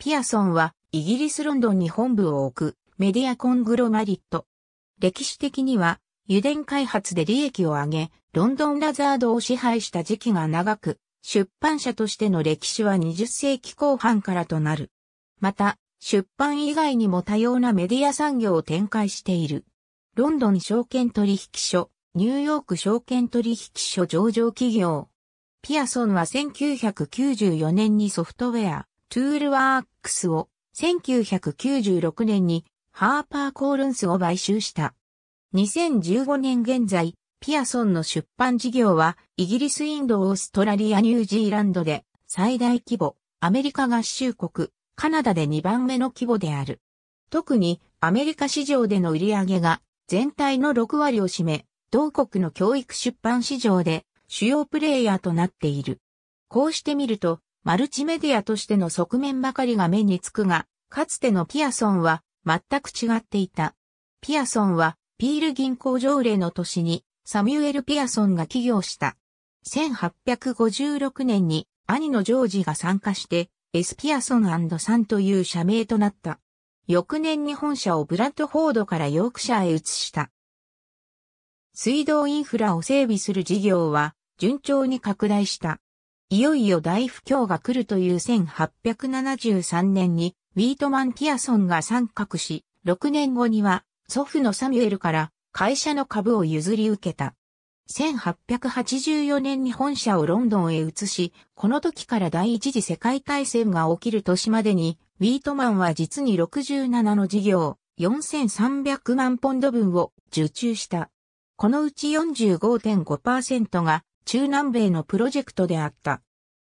ピアソンはイギリスロンドンに本部を置くメディアコングロマリット。歴史的には油田開発で利益を上げ、ロンドンラザードを支配した時期が長く、出版社としての歴史は20世紀後半からとなる。また、出版以外にも多様なメディア産業を展開している。ロンドン証券取引所、ニューヨーク証券取引所上場企業。ピアソンは1994年にソフトウェア、トゥールワークスを1996年にハーパーコールンスを買収した。2015年現在、ピアソンの出版事業はイギリス、インド、オーストラリア、ニュージーランドで最大規模、アメリカ合衆国、カナダで2番目の規模である。特にアメリカ市場での売り上げが全体の6割を占め、同国の教育出版市場で主要プレイヤーとなっている。こうしてみると、マルチメディアとしての側面ばかりが目につくが、かつてのピアソンは全く違っていた。ピアソンはピール銀行条例の年にサミュエル・ピアソンが起業した。1856年に兄のジョージが参加してエスピアソンサンという社名となった。翌年に本社をブラッドフォードからヨークシャーへ移した。水道インフラを整備する事業は順調に拡大した。いよいよ大不況が来るという1873年に、ウィートマン・ティアソンが参画し、6年後には、祖父のサミュエルから会社の株を譲り受けた。1884年に本社をロンドンへ移し、この時から第一次世界大戦が起きる年までに、ウィートマンは実に67の事業、4300万ポンド分を受注した。このうち45.5%が中南米のプロジェクトであった。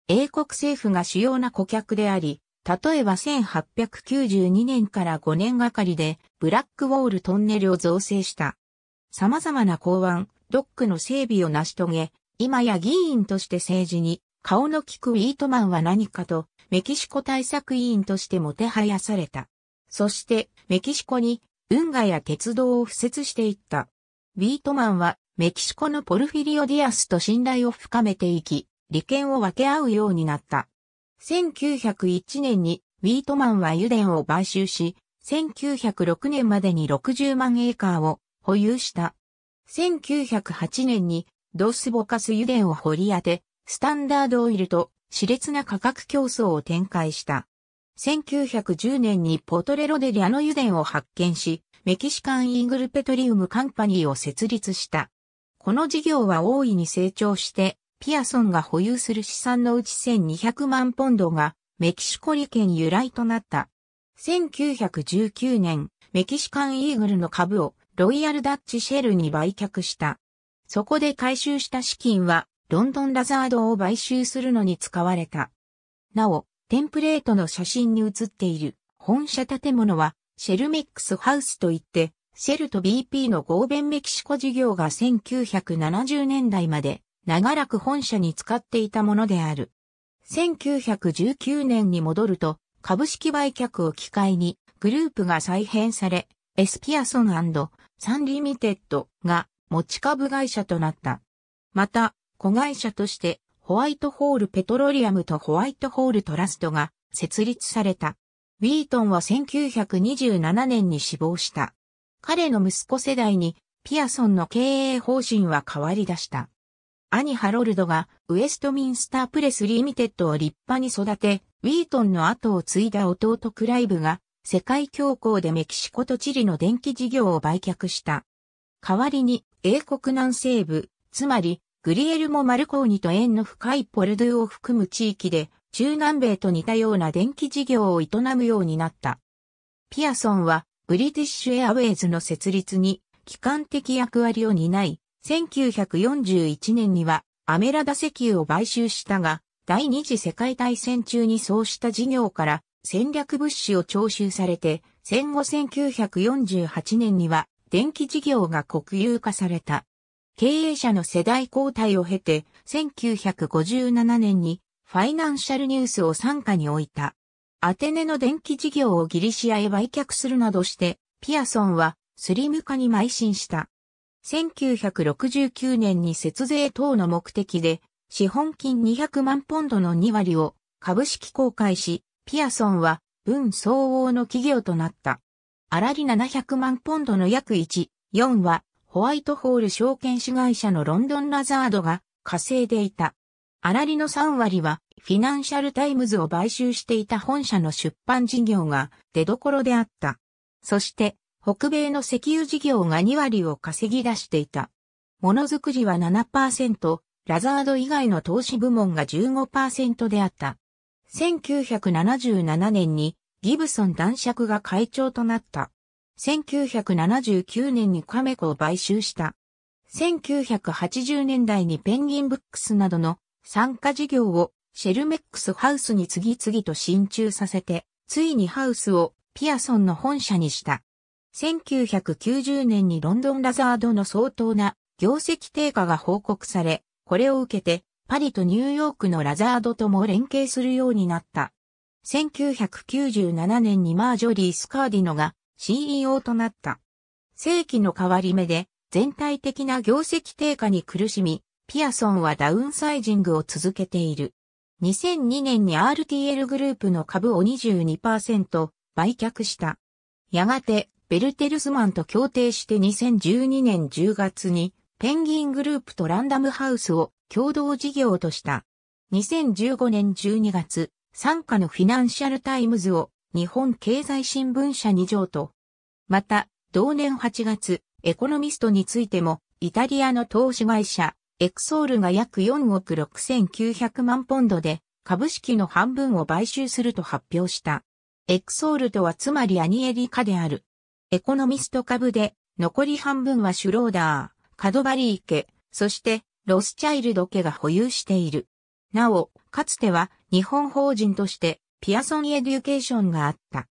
英国政府が主要な顧客であり、例えば1892年から5年がかりでブラックウォールトンネルを造成した。様々な港湾、ドックの整備を成し遂げ、今や議員として政治に顔の利くウィートマンは何かとメキシコ対策委員としてもてはやされた。そしてメキシコに運河や鉄道を敷設していった。ウィートマンはメキシコのポルフィリオ・ディアスと信頼を深めていき、利権を分け合うようになった。1901年にウィートマンは油田を買収し、1906年までに60万エーカーを保有した。1908年にドスボカス油田を掘り当て、スタンダードオイルと熾烈な価格競争を展開した。1910年にポトレロデリアの油田を発見し、メキシカンイーグルペトリウムカンパニーを設立した。この事業は大いに成長して、ピアソンが保有する資産のうち1200万ポンドがメキシコ利権由来となった。1919年、メキシカンイーグルの株をロイヤルダッチシェルに売却した。そこで回収した資金は、ロンドンラザードを買収するのに使われた。なお、テンプレートの写真に写っている本社建物は、シェルメックスハウスといって、シェルと BP の合弁メキシコ事業が1970年代まで長らく本社に使っていたものである。1919年に戻ると株式売却を機会にグループが再編され、エスピアソンサンリミテッドが持ち株会社となった。また、子会社としてホワイトホールペトロリアムとホワイトホールトラストが設立された。ウィートンは1927年に死亡した。彼の息子世代にピアソンの経営方針は変わり出した。兄ハロルドがウェストミンスタープレスリミテッドを立派に育て、ウィートンの後を継いだ弟クライブが世界恐慌でメキシコとチリの電気事業を売却した。代わりに英国南西部、つまりグリエルモ・マルコーニと縁の深いポルドゥを含む地域で中南米と似たような電気事業を営むようになった。ピアソンはブリティッシュエアウェイズの設立に、機関的役割を担い、1941年にはアメラダ石油を買収したが、第二次世界大戦中にそうした事業から戦略物資を徴収されて、戦後1948年には電気事業が国有化された。経営者の世代交代を経て、1957年にファイナンシャルニュースを傘下に置いた。アテネの電気事業をギリシアへ売却するなどして、ピアソンはスリム化に邁進した。1969年に節税等の目的で、資本金200万ポンドの2割を株式公開し、ピアソンは分相応の企業となった。らり700万ポンドの約1、4は、ホワイトホール証券子会社のロンドンラザードが稼いでいた。らりの3割は、フィナンシャルタイムズを買収していた本社の出版事業が出所であった。そして、北米の石油事業が2割を稼ぎ出していた。ものづくりは7%、ラザード以外の投資部門が15%であった。1977年にギブソン男爵が会長となった。1979年にカメコを買収した。1980年代にペンギンブックスなどの参加事業をシェルメックスハウスに次々と進駐させて、ついにハウスをピアソンの本社にした。1990年にロンドンラザードの相当な業績低下が報告され、これを受けてパリとニューヨークのラザードとも連携するようになった。1997年にマージョリー・スカーディノが CEO となった。世紀の変わり目で全体的な業績低下に苦しみ、ピアソンはダウンサイジングを続けている。2002年に RTL グループの株を22%売却した。やがて、ベルテルスマンと協定して2012年10月に、ペンギングループとランダムハウスを共同事業とした。2015年12月、参加のフィナンシャルタイムズを日本経済新聞社に譲渡。また、同年8月、エコノミストについても、イタリアの投資会社、エクソールが約4億6900万ポンドで株式の半分を買収すると発表した。エクソールとはつまりアニエリカである。エコノミスト株で残り半分はシュローダー、カドバリー家、そしてロスチャイルド家が保有している。なお、かつては日本法人としてピアソンエデュケーションがあった。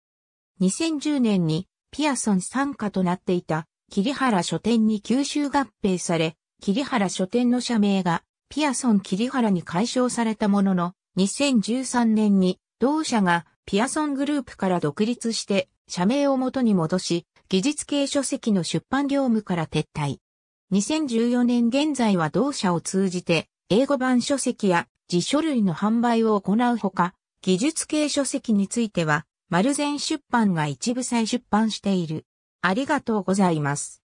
2010年にピアソン参加となっていた桐原書店に吸収合併され、桐原書店の社名が、ピアソン桐原に解消されたものの、2013年に、同社がピアソングループから独立して、社名を元に戻し、技術系書籍の出版業務から撤退。2014年現在は同社を通じて、英語版書籍や自書類の販売を行うほか、技術系書籍については、丸善出版が一部再出版している。ありがとうございます。